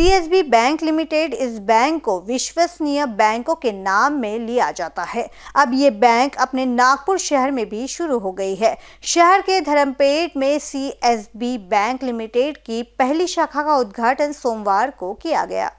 CSB bank limited इस bank को विश्वसनीय बैंकों के नाम में लिया जाता है अब ये बैंक अपने नागपुर शहर में भी शुरू हो गई है शहर के धर्मपेट में सीएसबी बैंक लिमिटेड की पहली शाखा का उद्घाटन सोमवार को किया गया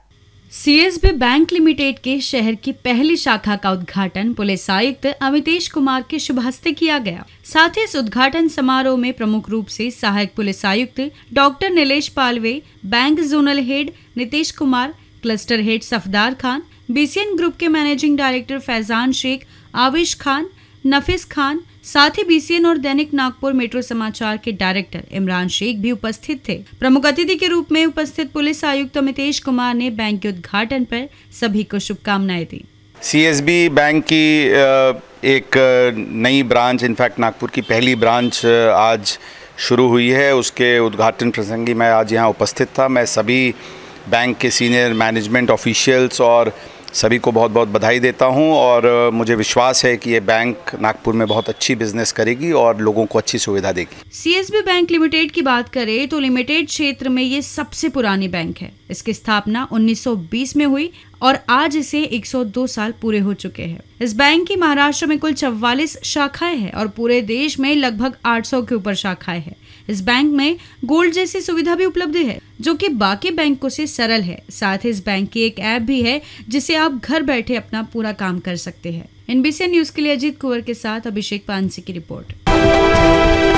सीएसबी बैंक लिमिटेड के शहर की पहली शाखा का उद्घाटन पुलिस आयुक्त अमितेश कुमार के शुभ हस्ते किया गया साथ ही इस उद्घाटन समारोह में प्रमुख रूप से सहायक पुलिस आयुक्त doctor Nilesh Palve bank zonal head Nitesh Kumar cluster head Safdar Khan BCN group के मैनेजिंग डायरेक्टर फैजान शेख आवेश खान नफीस खान साथ ही बीसीएन और दैनिक नागपुर मेट्रो समाचार के डायरेक्टर इमरान शेख भी उपस्थित थे प्रमुख अतिथि के रूप में उपस्थित पुलिस आयुक्त अमितेश कुमार ने बैंक के उद्घाटन पर सभी को शुभकामनाएं दी सी बैंक की एक नई ब्रांच इनफैक्ट नागपुर की पहली ब्रांच आज शुरू हुई है उसके उद्घाटन प्रसंगी मैं आज यहाँ उपस्थित था मैं सभी बैंक के सीनियर मैनेजमेंट ऑफिशियल्स और सभी को बहुत बहुत बधाई देता हूं और मुझे विश्वास है कि ये बैंक नागपुर में बहुत अच्छी बिजनेस करेगी और लोगों को अच्छी सुविधा देगी सी बैंक लिमिटेड की बात करें तो लिमिटेड क्षेत्र में ये सबसे पुरानी बैंक है इसकी स्थापना 1920 में हुई और आज इसे 102 साल पूरे हो चुके हैं इस बैंक की महाराष्ट्र में कुल 44 शाखाएं हैं और पूरे देश में लगभग 800 के ऊपर शाखाएं हैं इस बैंक में गोल्ड जैसी सुविधा भी उपलब्ध है जो कि बाकी बैंकों से सरल है साथ ही इस बैंक की एक ऐप भी है जिसे आप घर बैठे अपना पूरा काम कर सकते हैं एनबीसी न्यूज के लिए अजीत कुंवर के साथ अभिषेक पानसी की रिपोर्ट